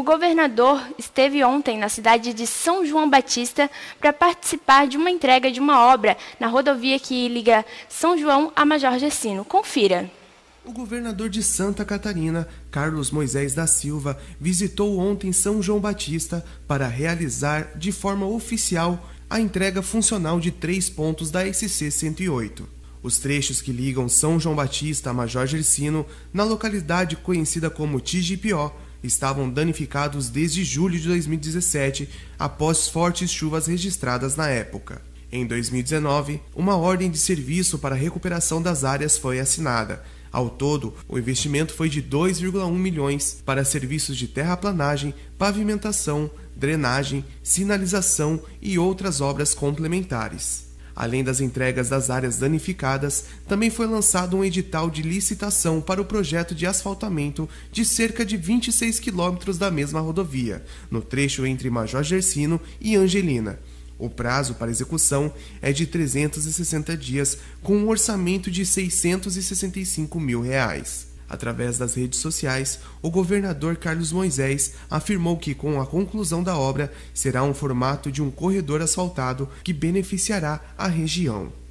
O governador esteve ontem na cidade de São João Batista para participar de uma entrega de uma obra na rodovia que liga São João a Major Gessino. Confira. O governador de Santa Catarina, Carlos Moisés da Silva, visitou ontem São João Batista para realizar de forma oficial a entrega funcional de três pontos da SC 108. Os trechos que ligam São João Batista a Major Gersino, na localidade conhecida como Tigipió, estavam danificados desde julho de 2017, após fortes chuvas registradas na época. Em 2019, uma ordem de serviço para a recuperação das áreas foi assinada. Ao todo, o investimento foi de 2,1 milhões para serviços de terraplanagem, pavimentação, drenagem, sinalização e outras obras complementares. Além das entregas das áreas danificadas, também foi lançado um edital de licitação para o projeto de asfaltamento de cerca de 26 quilômetros da mesma rodovia, no trecho entre Major Gersino e Angelina. O prazo para execução é de 360 dias, com um orçamento de 665 mil reais. Através das redes sociais, o governador Carlos Moisés afirmou que, com a conclusão da obra, será um formato de um corredor asfaltado que beneficiará a região.